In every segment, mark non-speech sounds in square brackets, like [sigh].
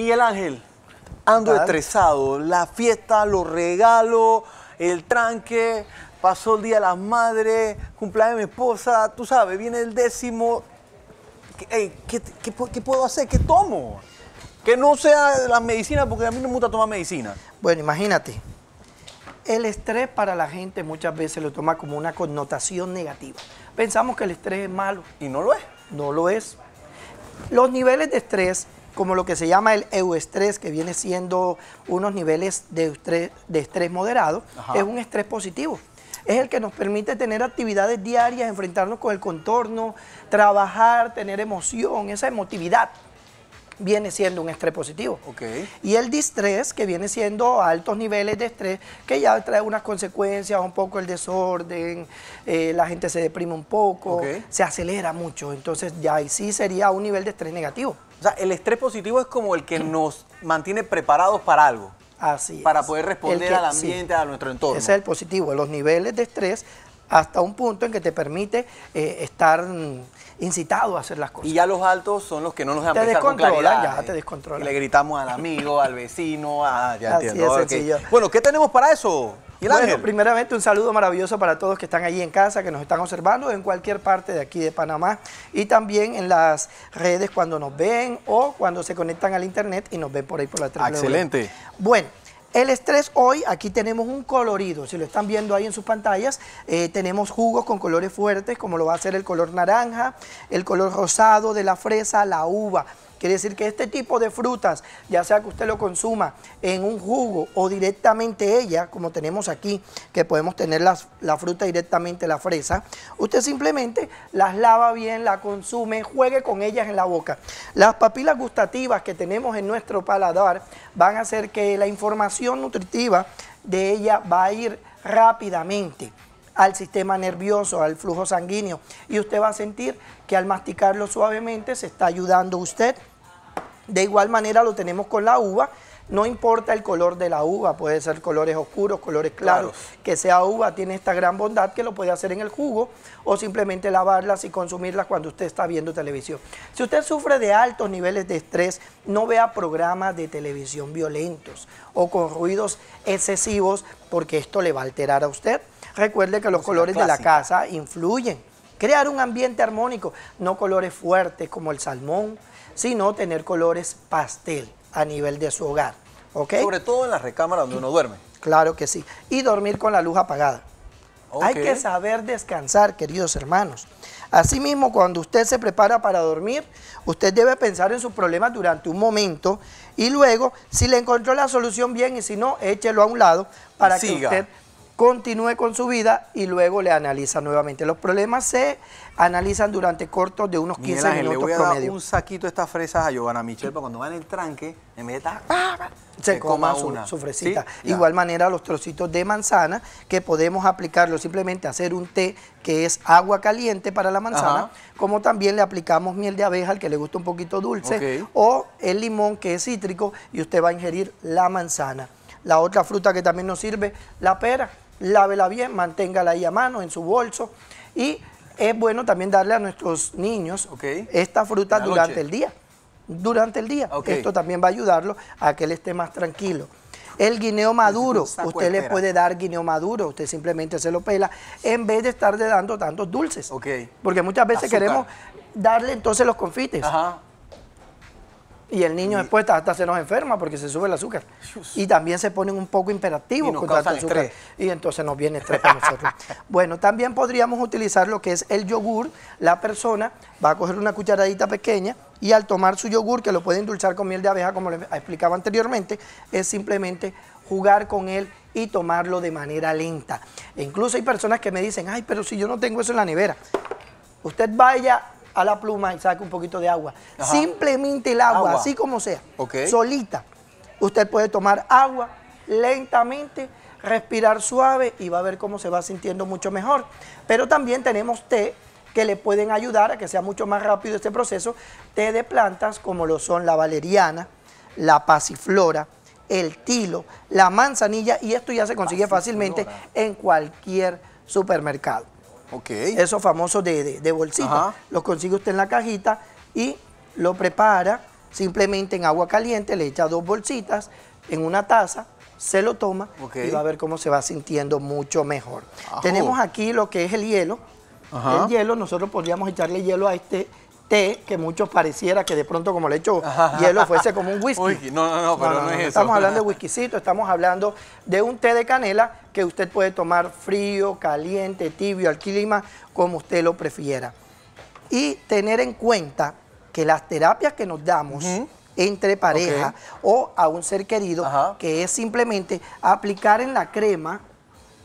Miguel Ángel, ando estresado. La fiesta, los regalos, el tranque, pasó el día de las madres, cumpleaños de mi esposa, tú sabes, viene el décimo. ¿qué, qué puedo hacer? ¿Qué tomo? Que no sea la medicina, porque a mí no me gusta tomar medicina. Bueno, imagínate. El estrés para la gente muchas veces lo toma como una connotación negativa. Pensamos que el estrés es malo. Y no lo es. No lo es. Los niveles de estrés como lo que se llama el euestrés, que viene siendo unos niveles de estrés, de estrés moderado, es un estrés positivo. Es el que nos permite tener actividades diarias, enfrentarnos con el contorno, trabajar, tener emoción, esa emotividad viene siendo un estrés positivo. Y el distrés, que viene siendo altos niveles de estrés, que ya trae unas consecuencias, un poco el desorden, eh, la gente se deprime un poco, se acelera mucho. Entonces ya ahí sí sería un nivel de estrés negativo. O sea, el estrés positivo es como el que nos mantiene preparados para algo. Así Para poder responder al ambiente, a nuestro entorno. Ese es el positivo, los niveles de estrés hasta un punto en que te permite eh, estar mm, incitado a hacer las cosas. Y ya los altos son los que no nos dejan te pensar con claridad. Ya, te eh. descontrola. Le gritamos al amigo, al vecino, a, ah, ya entiendo. Bueno, ¿qué tenemos para eso? bueno, primeramente un saludo maravilloso para todos que están ahí en casa, que nos están observando en cualquier parte de aquí de Panamá y también en las redes cuando nos ven o cuando se conectan al internet y nos ven por ahí por la televisión. Ah, excelente. Bueno, el estrés hoy, aquí tenemos un colorido, si lo están viendo ahí en sus pantallas, eh, tenemos jugos con colores fuertes, como lo va a ser el color naranja, el color rosado de la fresa, la uva. Quiere decir que este tipo de frutas, ya sea que usted lo consuma en un jugo o directamente ella, como tenemos aquí, que podemos tener la fruta directamente, la fresa, usted simplemente las lava bien, la consume, juegue con ellas en la boca. Las papilas gustativas que tenemos en nuestro paladar van a hacer que la información nutritiva de ella va a ir rápidamente al sistema nervioso, al flujo sanguíneo. Y usted va a sentir que al masticarlo suavemente se está ayudando usted. De igual manera lo tenemos con la uva. No importa el color de la uva, puede ser colores oscuros, colores claros, que sea uva, tiene esta gran bondad que lo puede hacer en el jugo o simplemente lavarlas y consumirlas cuando usted está viendo televisión. Si usted sufre de altos niveles de estrés, no vea programas de televisión violentos o con ruidos excesivos porque esto le va a alterar a usted. Recuerde que los colores de la casa influyen. Crear un ambiente armónico, no colores fuertes como el salmón, sino tener colores pastel a nivel de su hogar. ¿ok? Sobre todo en la recámara donde uno duerme. Claro que sí. Y dormir con la luz apagada. Hay que saber descansar, queridos hermanos. Asimismo, cuando usted se prepara para dormir, usted debe pensar en sus problemas durante un momento y luego, si le encontró la solución bien y si no, échelo a un lado para que usted continúe con su vida y luego le analiza nuevamente. Los problemas se analizan durante cortos de unos 15 minutos le un saquito de estas fresas a Giovanna Michel porque cuando en el tranque, en vez de ah, se, se, coma, una. Su, fresita. Igual manera los trocitos de manzana que podemos aplicarlo simplemente hacer un té que es agua caliente para la manzana, como también le aplicamos miel de abeja al que le gusta un poquito dulce o el limón que es cítrico y usted va a ingerir la manzana. La otra fruta que también nos sirve, la pera lávela bien, manténgala ahí a mano, en su bolso. Y es bueno también darle a nuestros niños esta fruta durante el día. Durante el día. Esto también va a ayudarlo a que él esté más tranquilo. El guineo maduro, usted le puede dar guineo maduro, usted simplemente se lo pela, en vez de estarle dando tantos dulces. Porque muchas veces queremos darle entonces los confites. Ajá. Y el niño después hasta se nos enferma porque se sube el azúcar. Y también se ponen un poco imperativos con tanto azúcar. Y entonces nos viene estrés para nosotros. [laughs] bueno, también podríamos utilizar lo que es el yogur. La persona va a coger una cucharadita pequeña y al tomar su yogur, que lo puede endulzar con miel de abeja, como le explicaba anteriormente, es simplemente jugar con él y tomarlo de manera lenta. E incluso hay personas que me dicen, ay, pero si yo no tengo eso en la nevera. Usted vaya a la pluma y saca un poquito de agua. Simplemente el agua, así como sea, solita. Usted puede tomar agua lentamente, respirar suave y va a ver cómo se va sintiendo mucho mejor. Pero también tenemos té que le pueden ayudar a que sea mucho más rápido este proceso. Té de plantas como lo son la valeriana, la pasiflora, el tilo, la manzanilla y esto ya se consigue fácilmente en cualquier supermercado. Eso Esos famosos de, de, bolsita. Los consigue usted en la cajita y lo prepara simplemente en agua caliente, le echa dos bolsitas en una taza, se lo toma y va a ver cómo se va sintiendo mucho mejor. Tenemos aquí lo que es el hielo. El hielo, nosotros podríamos echarle hielo a este té que muchos pareciera que de pronto como le echo hielo fuese como un whisky. no, no, no, pero no, es eso. Estamos hablando de whiskycito, estamos hablando de un té de canela que usted puede tomar frío, caliente, tibio, al clima, como usted lo prefiera. Y tener en cuenta que las terapias que nos damos entre pareja o a un ser querido, que es simplemente aplicar en la crema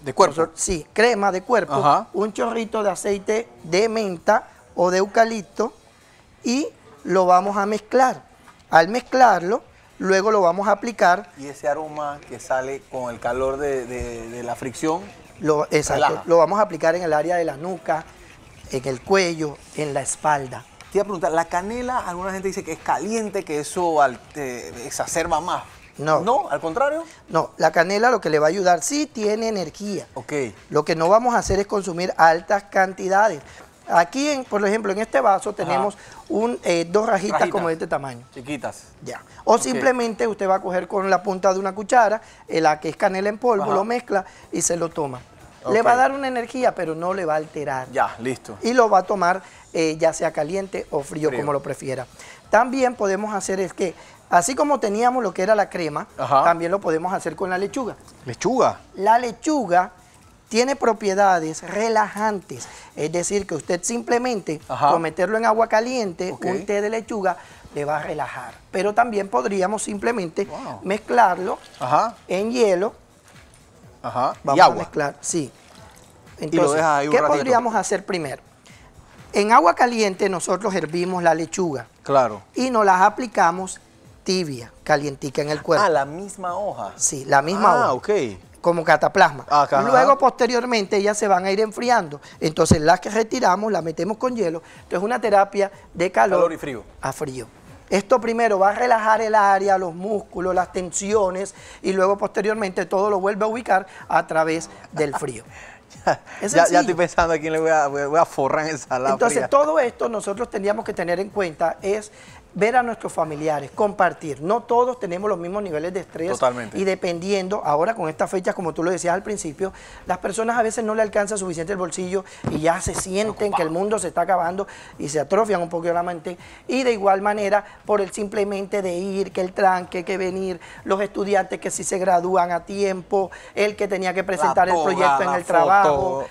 ¿De cuerpo? Sí, crema de cuerpo, un chorrito de aceite de menta o de eucalipto, y lo vamos a mezclar. Al mezclarlo, luego lo vamos a aplicar. Y ese aroma que sale con el calor de, la fricción. Lo, exacto, lo vamos a aplicar en el área de la nuca, en el cuello, en la espalda. Te iba a preguntar, la canela, alguna gente dice que es caliente, que eso exacerba más. No. ¿No? ¿Al contrario? No, la canela lo que le va a ayudar, sí tiene energía. Ok. Lo que no vamos a hacer es consumir altas cantidades. Aquí, por ejemplo, en este vaso tenemos eh, dos rajitas, como de este tamaño. Chiquitas. Ya. O simplemente usted va a coger con la punta de una cuchara, eh, la que es canela en polvo, lo mezcla y se lo toma. Le va a dar una energía, pero no le va a alterar. Ya, listo. Y lo va a tomar eh, ya sea caliente o frío, como lo prefiera. También podemos hacer es que, así como teníamos lo que era la crema, también lo podemos hacer con la lechuga. ¿Lechuga? La lechuga tiene propiedades relajantes, es decir, que usted simplemente Ajá. meterlo en agua caliente, un té de lechuga, le va a relajar. Pero también podríamos simplemente mezclarlo en hielo. Ajá. y agua. sí. Entonces, ¿qué podríamos hacer primero? En agua caliente nosotros hervimos la lechuga. Claro. Y nos las aplicamos tibia, calientica en el cuerpo. Ah, la misma hoja. Sí, la misma ah, hoja. Ah, ok como cataplasma. Ah, luego, posteriormente, ellas se van a ir enfriando. Entonces, las que retiramos, las metemos con hielo. Entonces, es una terapia de calor, y frío. a frío. Esto primero va a relajar el área, los músculos, las tensiones y luego posteriormente todo lo vuelve a ubicar a través del frío. [laughs] ya, estoy pensando a quién le voy a, forrar en Entonces, todo esto nosotros teníamos que tener en cuenta es ver a nuestros familiares, compartir. No todos tenemos los mismos niveles de estrés. Totalmente. Y dependiendo, ahora con estas fechas, como tú lo decías al principio, las personas a veces no le alcanza suficiente el bolsillo y ya se sienten que el mundo se está acabando y se atrofian un poquito la mente. Y de igual manera, por el simplemente de ir, que el tranque, que venir, los estudiantes que si se gradúan a tiempo, el que tenía que presentar el proyecto en el trabajo.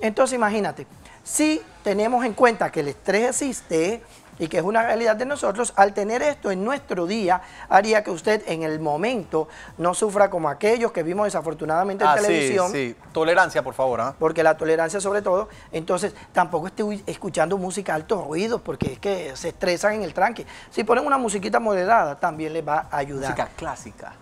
Entonces, imagínate, si tenemos en cuenta que el estrés existe, y que es una realidad de nosotros, al tener esto en nuestro día, haría que usted en el momento no sufra como aquellos que vimos desafortunadamente en ah, televisión. Sí, sí, tolerancia, por favor. ¿ah? Porque la tolerancia sobre todo, entonces tampoco esté escuchando música a altos oídos, porque es que se estresan en el tranque. Si ponen una musiquita moderada, también les va a ayudar. Música clásica.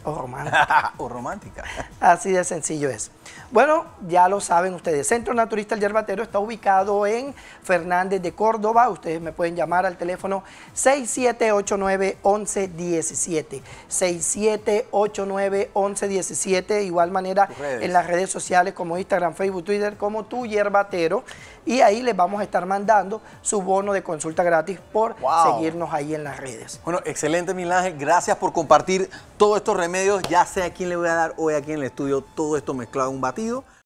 [laughs] O romántica. Así de sencillo es. Bueno, ya lo saben ustedes. Centro Naturista El Yerbatero está ubicado en Fernández de Córdoba. Ustedes me pueden llamar al teléfono 67891117 67891117 De igual manera en las redes sociales como Instagram, Facebook, Twitter, como tu yerbatero. Y ahí les vamos a estar mandando su bono de consulta gratis por seguirnos ahí en las redes. Bueno, excelente, Milán. Gracias por compartir todos estos medios, ya sé a quién le voy a dar hoy aquí en el estudio todo esto mezclado en un batido